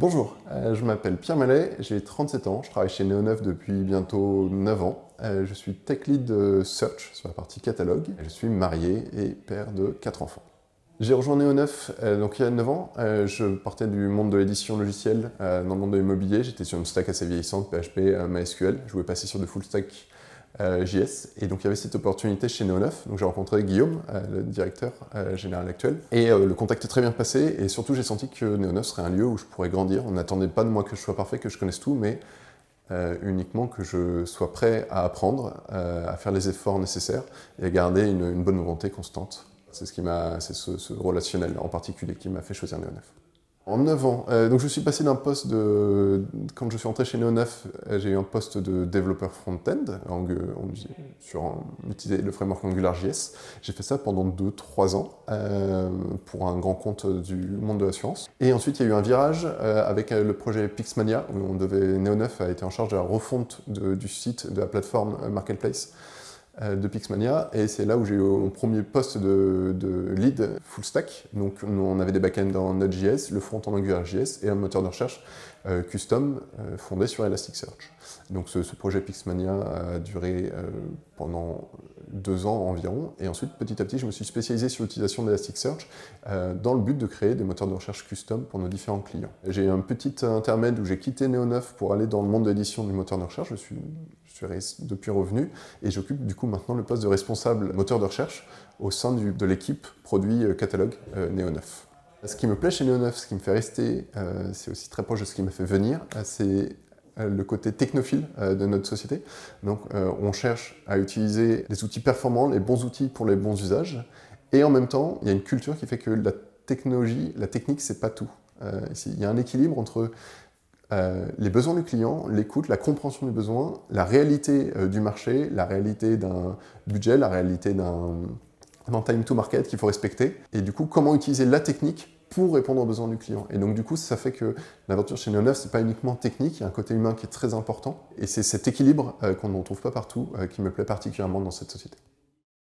Bonjour, euh, je m'appelle Pierre Mallet, j'ai 37 ans, je travaille chez Neo9 depuis bientôt 9 ans. Euh, je suis tech lead Search sur la partie catalogue. Je suis marié et père de 4 enfants. J'ai rejoint neo euh, donc il y a 9 ans. je partais du monde de l'édition logicielle dans le monde de l'immobilier. J'étais sur une stack assez vieillissante, PHP, MySQL. Je voulais passer sur du full stack euh, JS. Et donc il y avait cette opportunité chez neo Donc j'ai rencontré Guillaume, euh, le directeur euh, général actuel, et le contact est très bien passé. Et surtout j'ai senti que neo serait un lieu où je pourrais grandir. On n'attendait pas de moi que je sois parfait, que je connaisse tout, mais uniquement que je sois prêt à apprendre, à faire les efforts nécessaires et à garder une, bonne volonté constante. C'est ce, qui m'a, ce, relationnel en particulier qui m'a fait choisir néo en 9 ans. Euh, donc je suis passé d'un poste de... Quand je suis entré chez Neo9, euh, j'ai eu un poste de développeur front-end, sur utiliser le framework AngularJS. J'ai fait ça pendant 2-3 ans euh, pour un grand compte du monde de la science. Et ensuite, il y a eu un virage avec le projet Pixmania, où on devait... Neo9 a été en charge de la refonte du site, de la plateforme Marketplace. Euh, de Pixmania et c'est là où j'ai eu mon premier poste de, lead full stack. Donc on avait des backends dans Node.js, le front en AngularJS et un moteur de recherche euh, custom euh, fondé sur Elasticsearch. Donc ce, projet Pixmania a duré pendant deux ans environ. Et ensuite, petit à petit, je me suis spécialisé sur l'utilisation d'Elasticsearch euh, dans le but de créer des moteurs de recherche custom pour nos différents clients. J'ai eu un petit intermède où j'ai quitté Neo9 pour aller dans le monde d'édition du moteur de recherche. Je suis, suis depuis revenu et j'occupe du coup maintenant le poste de responsable moteur de recherche au sein de l'équipe produit euh, catalogue euh, Neo9. Ce qui me plaît chez Neo9, ce qui me fait rester, c'est aussi très proche de ce qui m'a fait venir, c'est euh, le côté technophile euh, de notre société. Donc euh, on cherche à utiliser des outils performants, les bons outils pour les bons usages. Et en même temps, il y a une culture qui fait que la technologie, la technique, c'est pas tout. il y a un équilibre entre les besoins du client, l'écoute, la compréhension des besoins, la réalité du marché, la réalité d'un budget, la réalité d'un time to market qu'il faut respecter. Et du coup, comment utiliser la technique pour répondre aux besoins du client. Et donc du coup, ça fait que l'aventure chez Neoneuf, c'est pas uniquement technique, il y a un côté humain qui est très important. Et c'est cet équilibre euh, qu'on ne trouve pas partout euh, qui me plaît particulièrement dans cette société.